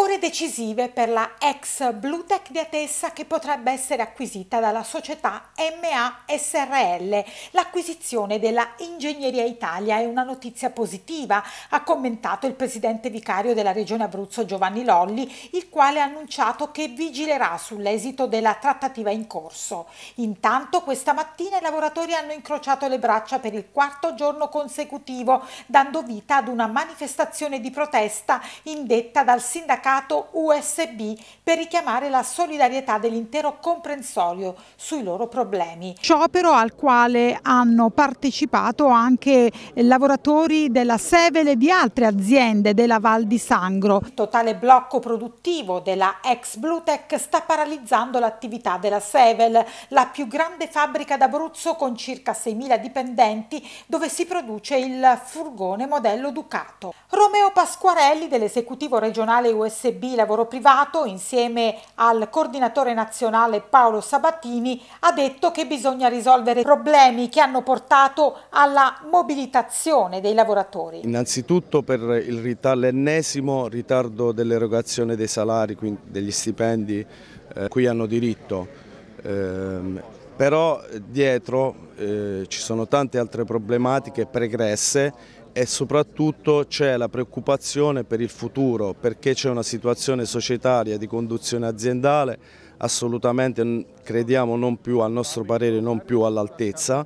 Ore decisive per la ex Bluetech di Atessa che potrebbe essere acquisita dalla società MA SRL. L'acquisizione della Ingegneria Italia è una notizia positiva, ha commentato il presidente vicario della Regione Abruzzo Giovanni Lolli, il quale ha annunciato che vigilerà sull'esito della trattativa in corso. Intanto questa mattina i lavoratori hanno incrociato le braccia per il quarto giorno consecutivo, dando vita ad una manifestazione di protesta indetta dal sindacato staccato USB per richiamare la solidarietà dell'intero comprensorio sui loro problemi. Sciopero al quale hanno partecipato anche lavoratori della Sevele e di altre aziende della Val di Sangro. Il totale blocco produttivo della ex Blutech sta paralizzando l'attività della Sevel, la più grande fabbrica d'Abruzzo con circa 6.000 dipendenti dove si produce il furgone modello Ducato. Romeo Pasquarelli dell'esecutivo regionale USB USB Lavoro Privato, insieme al coordinatore nazionale Paolo Sabatini, ha detto che bisogna risolvere i problemi che hanno portato alla mobilitazione dei lavoratori. Innanzitutto per il ritardo, l'ennesimo ritardo dell'erogazione dei salari, quindi degli stipendi, eh, cui hanno diritto. Ehm, eh, però dietro eh, ci sono tante altre problematiche pregresse e soprattutto c'è la preoccupazione per il futuro perché c'è una situazione societaria di conduzione aziendale assolutamente crediamo non più al nostro parere non più all'altezza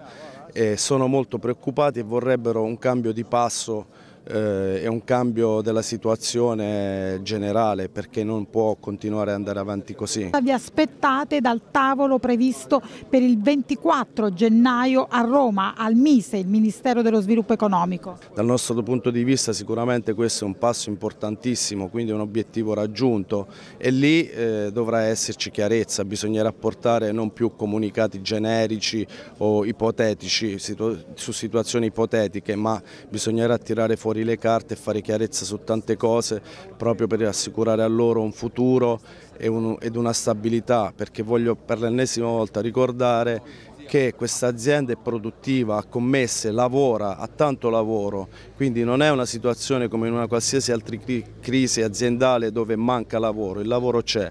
sono molto preoccupati e vorrebbero un cambio di passo eh, è un cambio della situazione generale perché non può continuare ad andare avanti così. Vi aspettate dal tavolo previsto per il 24 gennaio a Roma, al MISE, il Ministero dello Sviluppo Economico? Dal nostro punto di vista sicuramente questo è un passo importantissimo, quindi è un obiettivo raggiunto e lì eh, dovrà esserci chiarezza, bisognerà portare non più comunicati generici o ipotetici su situazioni ipotetiche, ma bisognerà tirare fuori fuori le carte e fare chiarezza su tante cose proprio per assicurare a loro un futuro ed una stabilità perché voglio per l'ennesima volta ricordare che questa azienda è produttiva, ha commesse, lavora, ha tanto lavoro, quindi non è una situazione come in una qualsiasi altra crisi aziendale dove manca lavoro, il lavoro c'è,